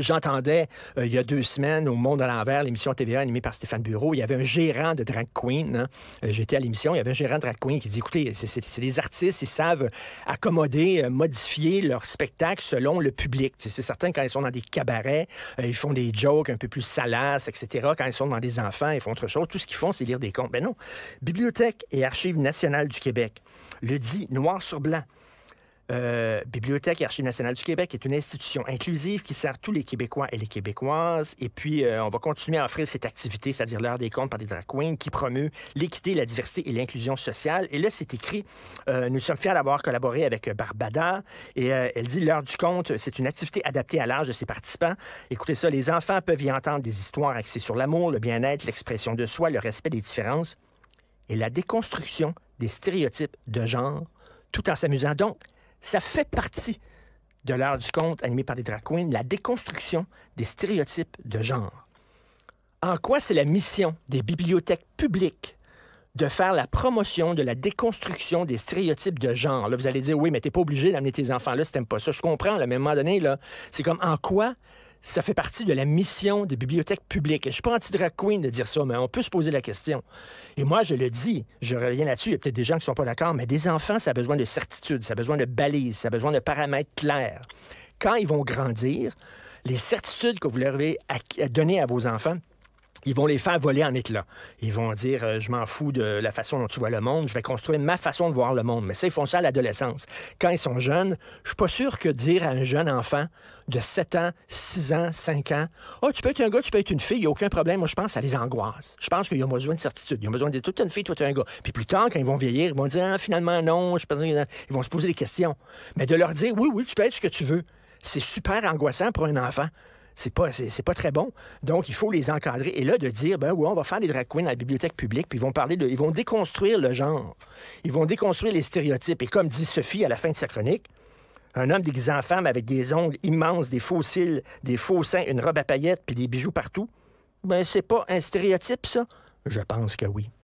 J'entendais euh, il y a deux semaines au Monde à l'envers, l'émission TVA animée par Stéphane Bureau, il y avait un gérant de drag queen. Hein. Euh, j'étais à l'émission, il y avait un gérant de drag queen qui dit écoutez, c'est les artistes, ils savent accommoder, euh, modifier leur spectacle selon le public. C'est certain quand ils sont dans des cabarets, ils font des jokes un peu plus salaces, etc. Quand ils sont dans des enfants, ils font autre chose. Tout ce qu'ils font, c'est lire des contes. Mais ben non. Bibliothèque et Archives nationales du Québec le dit noir sur blanc. Euh, Bibliothèque et Archives nationales du Québec est une institution inclusive qui sert tous les Québécois et les Québécoises. Et puis, euh, on va continuer à offrir cette activité, c'est-à-dire l'heure des comptes par des drag queens, qui promeut l'équité, la diversité et l'inclusion sociale. Et là, c'est écrit, euh, nous sommes fiers d'avoir collaboré avec Barbada. Et elle dit, l'heure du compte, c'est une activité adaptée à l'âge de ses participants. Écoutez ça, les enfants peuvent y entendre des histoires axées sur l'amour, le bien-être, l'expression de soi, le respect des différences et la déconstruction des stéréotypes de genre, tout en s'amusant. Donc, ça fait partie de l'art du conte animé par des drag queens, la déconstruction des stéréotypes de genre. En quoi c'est la mission des bibliothèques publiques de faire la promotion de la déconstruction des stéréotypes de genre. Là, vous allez dire, oui, mais t'es pas obligé d'amener tes enfants là si t'aimes pas ça. Je comprends, à un moment donné, là, c'est comme en quoi ça fait partie de la mission des bibliothèques publiques. Je ne suis pas anti-drag queen de dire ça, mais on peut se poser la question. Et moi, je le dis, je reviens là-dessus, il y a peut-être des gens qui ne sont pas d'accord, mais des enfants, ça a besoin de certitudes, ça a besoin de balises, ça a besoin de paramètres clairs. Quand ils vont grandir, les certitudes que vous leur avez données à vos enfants, ils vont les faire voler en éclats. Ils vont dire euh, Je m'en fous de la façon dont tu vois le monde, je vais construire ma façon de voir le monde. Mais ça, ils font ça à l'adolescence. Quand ils sont jeunes, je suis pas sûr que dire à un jeune enfant de 7 ans, 6 ans, 5 ans Oh, tu peux être un gars, tu peux être une fille, il n'y a aucun problème. Moi, je pense à les angoisses. Je pense qu'ils ont besoin de certitude. Ils ont besoin de dire « Toi, tu une fille, toi, tu un gars. Puis plus tard, quand ils vont vieillir, ils vont dire ah, Finalement, non, je pense ils vont se poser des questions. Mais de leur dire Oui, oui, tu peux être ce que tu veux, c'est super angoissant pour un enfant c'est pas, c'est, pas très bon. Donc, il faut les encadrer. Et là, de dire, ben on va faire des drag queens à la bibliothèque publique, puis ils vont parler de. Ils vont déconstruire le genre. Ils vont déconstruire les stéréotypes. Et comme dit Sophie à la fin de sa chronique, un homme déguisé en femme avec des ongles immenses, des faux cils, des faux seins, une robe à paillettes, puis des bijoux partout, ben c'est pas un stéréotype, ça? Je pense que oui.